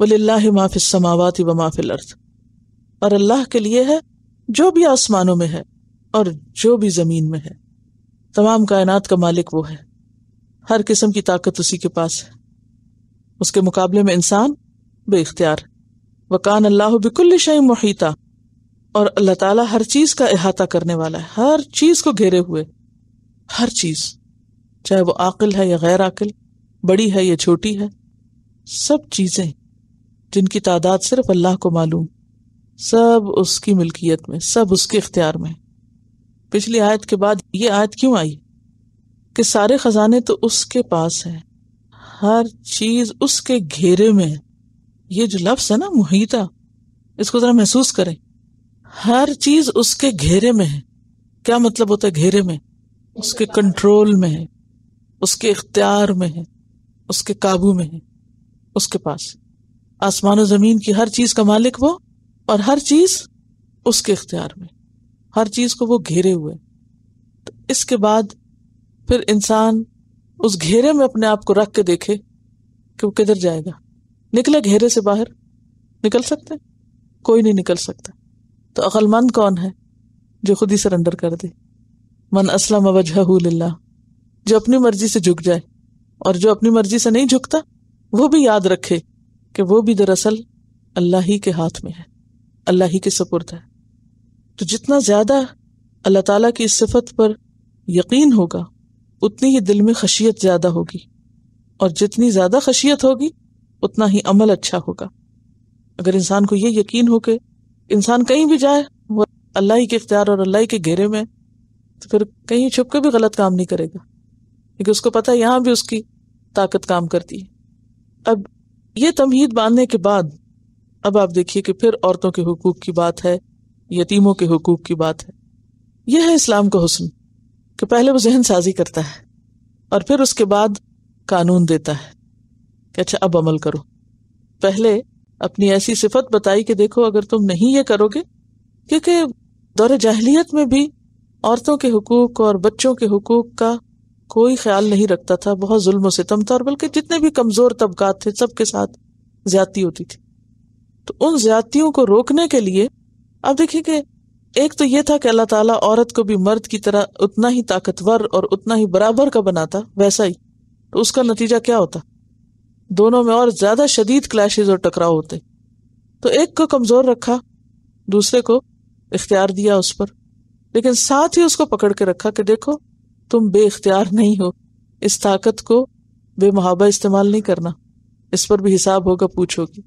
वल्ला ही व माफिल अर्थ और अल्लाह के लिए है जो भी आसमानों में है और जो भी जमीन में है तमाम कायनात का मालिक वो है हर किस्म की ताकत उसी के पास है उसके मुकाबले में इंसान बेख्तियार वकान अल्लाह बिकुल शाही मुहिता और अल्लाह ताला हर चीज का अहाता करने वाला है हर चीज को घेरे हुए हर चीज चाहे वो आकिल है या गैर आकिल बड़ी है या छोटी है सब चीजें जिनकी तादाद सिर्फ अल्लाह को मालूम सब उसकी मिल्कियत में सब उसके इख्तियार में पिछली आयत के बाद ये आयत क्यों आई कि सारे खजाने तो उसके पास है हर चीज उसके घेरे में है ये जो लफ्स है ना मुहिता इसको जरा महसूस करें हर चीज उसके घेरे में है क्या मतलब होता है घेरे में उसके कंट्रोल में है उसके इख्तियार में है उसके काबू में है उसके पास है आसमान और जमीन की हर चीज का मालिक वो और हर चीज उसके इख्तियार में हर चीज को वो घेरे हुए तो इसके बाद फिर इंसान उस घेरे में अपने आप को रख के देखे कि वो किधर जाएगा निकले घेरे से बाहर निकल सकते कोई नहीं निकल सकता तो अकलमंद कौन है जो खुद ही सरेंडर कर दे मन असलम वजह जो अपनी मर्जी से झुक जाए और जो अपनी मर्जी से नहीं झुकता वो भी याद रखे कि वो भी दरअसल अल्लाह ही के हाथ में है अल्लाह ही के सपुर्द है तो जितना ज़्यादा अल्लाह ताला की इस सिफत पर यकीन होगा उतनी ही दिल में खशियत ज़्यादा होगी और जितनी ज़्यादा खशियत होगी उतना ही अमल अच्छा होगा अगर इंसान को यह यकीन हो कि इंसान कहीं भी जाए वह अल्लाह ही के इख्तियार और अल्लाह ही के घेरे में तो फिर कहीं छुप के भी गलत काम नहीं करेगा क्योंकि उसको पता है यहाँ भी उसकी ताकत काम करती है अब ये तमहीद बांधने के बाद अब आप देखिए कि फिर औरतों के हकूक की बात है यतीमों के हकूक की बात है यह है इस्लाम का हुसन कि पहले वो जहन साजी करता है और फिर उसके बाद कानून देता है कि अच्छा अब अमल करो पहले अपनी ऐसी सिफत बताई कि देखो अगर तुम नहीं ये करोगे क्योंकि दौरे जाहलीत में भी औरतों के हकूक और बच्चों के हकूक का कोई ख्याल नहीं रखता था बहुत जुल्म सितम था और बल्कि जितने भी कमजोर तबकात थे सबके साथ ज्यादा होती थी तो उन ज्यादियों को रोकने के लिए अब देखिए कि एक तो यह था कि अल्लाह ताला औरत को भी मर्द की तरह उतना ही ताकतवर और उतना ही बराबर का बनाता वैसा ही तो उसका नतीजा क्या होता दोनों में और ज्यादा शदीद क्लैश और टकराव होते तो एक को कमजोर रखा दूसरे को इख्तियार दिया उस पर लेकिन साथ ही उसको पकड़ के रखा कि देखो तुम बे अख्तियार नहीं हो इस ताकत को बेमुहाबा इस्तेमाल नहीं करना इस पर भी हिसाब होगा पूछोगी